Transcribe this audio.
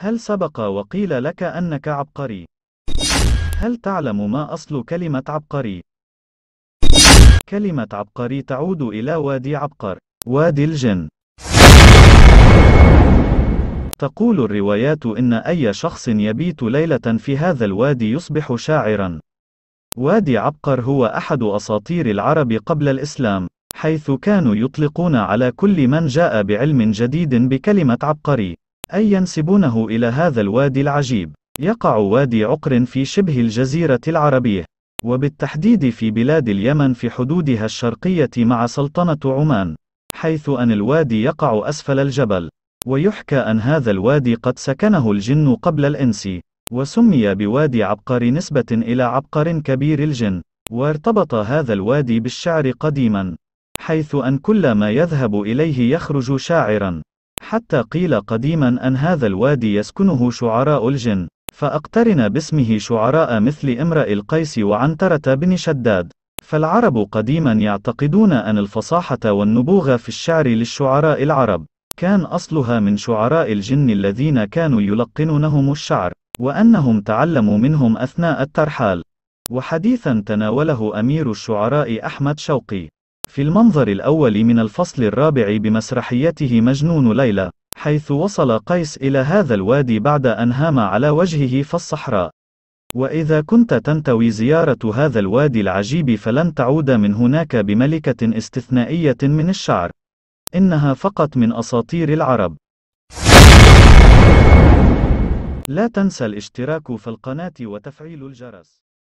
هل سبق وقيل لك أنك عبقري؟ هل تعلم ما أصل كلمة عبقري؟ كلمة عبقري تعود إلى وادي عبقر، وادي الجن. تقول الروايات إن أي شخص يبيت ليلة في هذا الوادي يصبح شاعرًا. وادي عبقر هو أحد أساطير العرب قبل الإسلام، حيث كانوا يطلقون على كل من جاء بعلم جديد بكلمة عبقري. أي ينسبونه إلى هذا الوادي العجيب. يقع وادي عقر في شبه الجزيرة العربية، وبالتحديد في بلاد اليمن في حدودها الشرقية مع سلطنة عمان، حيث أن الوادي يقع أسفل الجبل. ويحكى أن هذا الوادي قد سكنه الجن قبل الإنس، وسمي بوادي عبقر نسبة إلى عبقر كبير الجن، وارتبط هذا الوادي بالشعر قديما، حيث أن كل ما يذهب إليه يخرج شاعرا. حتى قيل قديما أن هذا الوادي يسكنه شعراء الجن فأقترن باسمه شعراء مثل امرئ القيس وعنترة بن شداد فالعرب قديما يعتقدون أن الفصاحة والنبوغ في الشعر للشعراء العرب كان أصلها من شعراء الجن الذين كانوا يلقنونهم الشعر وأنهم تعلموا منهم أثناء الترحال وحديثا تناوله أمير الشعراء أحمد شوقي في المنظر الأول من الفصل الرابع بمسرحيته مجنون ليلى، حيث وصل قيس إلى هذا الوادي بعد أن هام على وجهه في الصحراء. وإذا كنت تنتوي زيارة هذا الوادي العجيب فلن تعود من هناك بملكة استثنائية من الشعر. إنها فقط من أساطير العرب. لا تنسى الاشتراك في القناة وتفعيل الجرس.